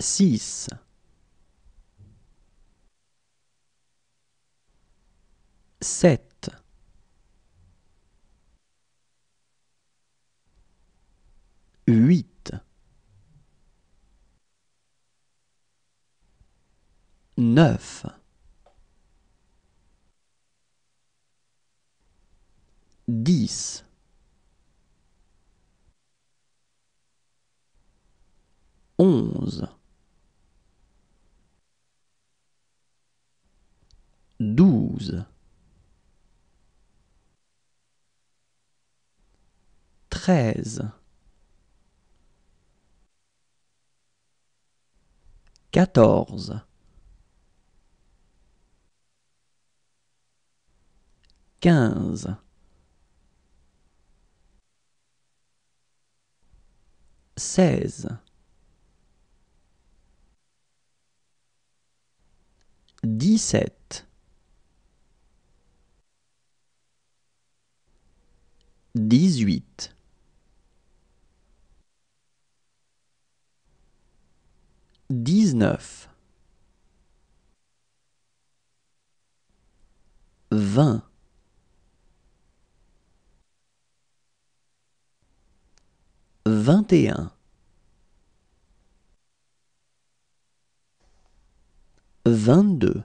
six sept huit neuf dix onze 12 13 14 15 16 17 18 19 20 21 22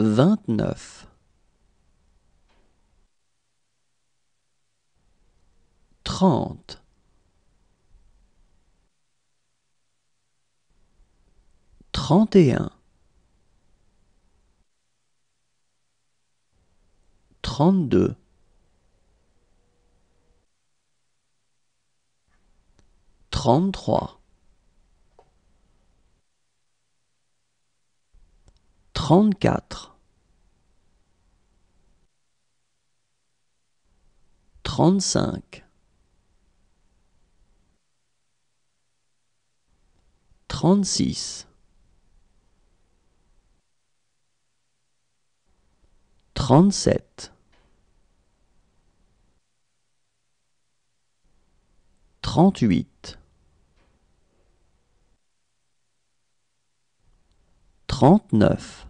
29 30 31 32 33 34 35 36 37 38 39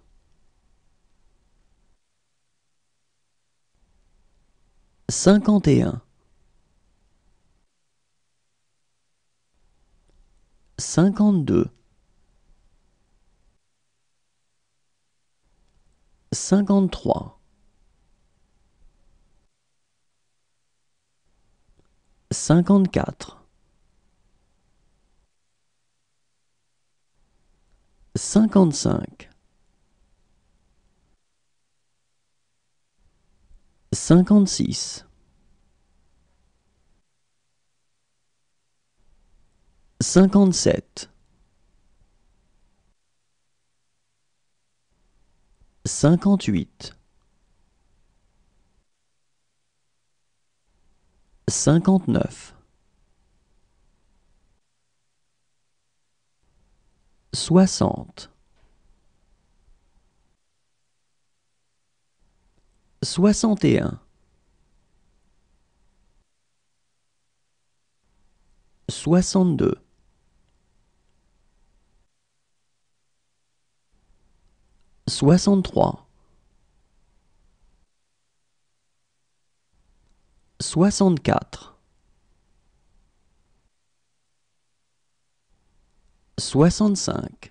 51 52 53 54 55 56 57 58 59 60 61 62 63 64 65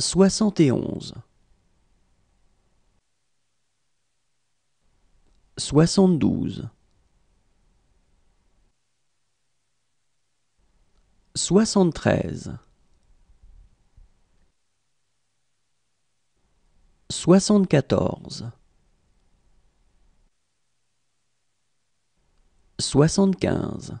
71 72 73 74 75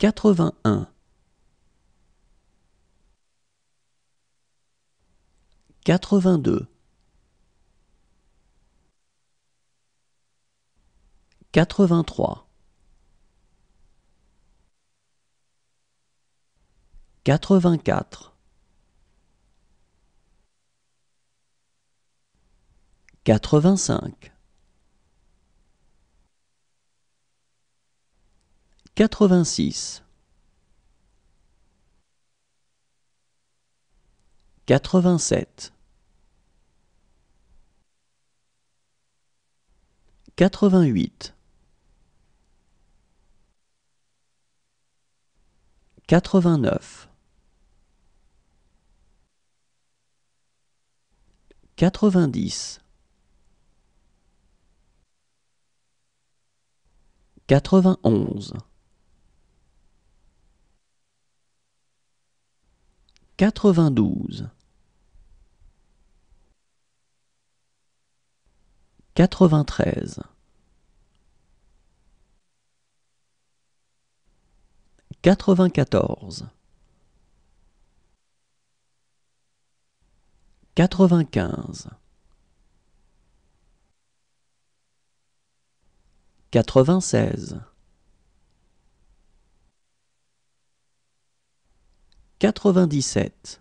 81 82 83 84 85 86 87 88 89 90 91 92 93 94 95 96 Quatre-vingt-dix-sept.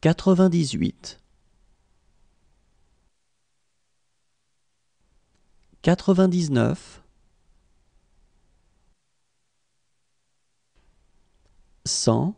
Quatre-vingt-dix-huit. Quatre-vingt-dix-neuf. Cent.